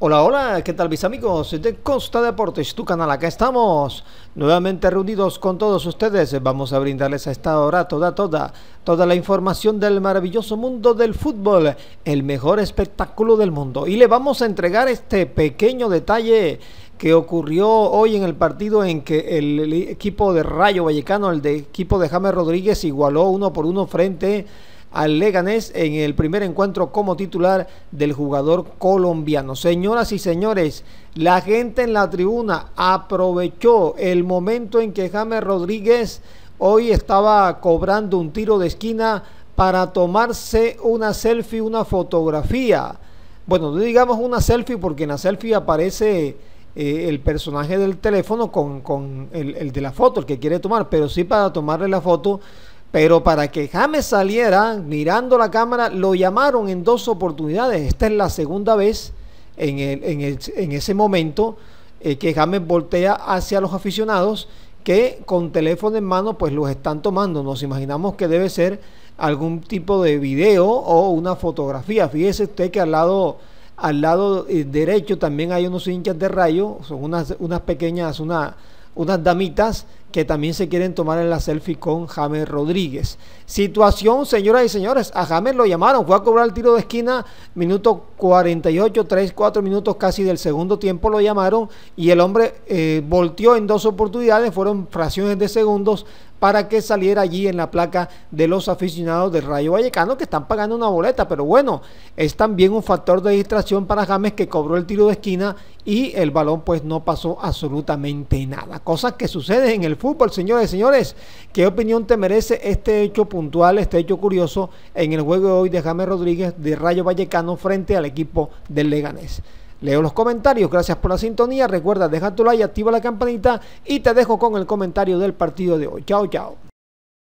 Hola, hola, ¿qué tal mis amigos de Costa Deportes, tu canal? Acá estamos nuevamente reunidos con todos ustedes. Vamos a brindarles a esta hora toda, toda, toda la información del maravilloso mundo del fútbol, el mejor espectáculo del mundo. Y le vamos a entregar este pequeño detalle que ocurrió hoy en el partido en que el equipo de Rayo Vallecano, el de equipo de James Rodríguez, igualó uno por uno frente a al Leganés en el primer encuentro como titular del jugador colombiano. Señoras y señores, la gente en la tribuna aprovechó el momento en que James Rodríguez hoy estaba cobrando un tiro de esquina para tomarse una selfie, una fotografía. Bueno, no digamos una selfie porque en la selfie aparece eh, el personaje del teléfono con, el, el, de la foto, el que quiere tomar, pero sí para tomarle la foto pero para que James saliera mirando la cámara, lo llamaron en dos oportunidades. Esta es la segunda vez en, ese momento eh, que James voltea hacia los aficionados que con teléfono en mano pues los están tomando. Nos imaginamos que debe ser algún tipo de video o una fotografía. Fíjese usted que al lado, al lado eh, derecho también hay unos hinchas de rayo, son unas, pequeñas, unas damitas que también se quieren tomar en la selfie con James Rodríguez. Situación, señoras y señores, a James lo llamaron, fue a cobrar el tiro de esquina, minuto 48, 3, 4 minutos casi del segundo tiempo lo llamaron y el hombre eh, volteó en dos oportunidades, fueron fracciones de segundos, para que saliera allí en la placa de los aficionados de Rayo Vallecano que están pagando una boleta. Pero bueno, es también un factor de distracción para James que cobró el tiro de esquina y el balón pues no pasó absolutamente nada. Cosas que suceden en el fútbol, señores, señores. ¿Qué opinión te merece este hecho puntual, este hecho curioso en el juego de hoy de James Rodríguez de Rayo Vallecano frente al equipo del Leganés? Leo los comentarios, gracias por la sintonía, recuerda dejar tu like, activa la campanita y te dejo con el comentario del partido de hoy. Chao, chao.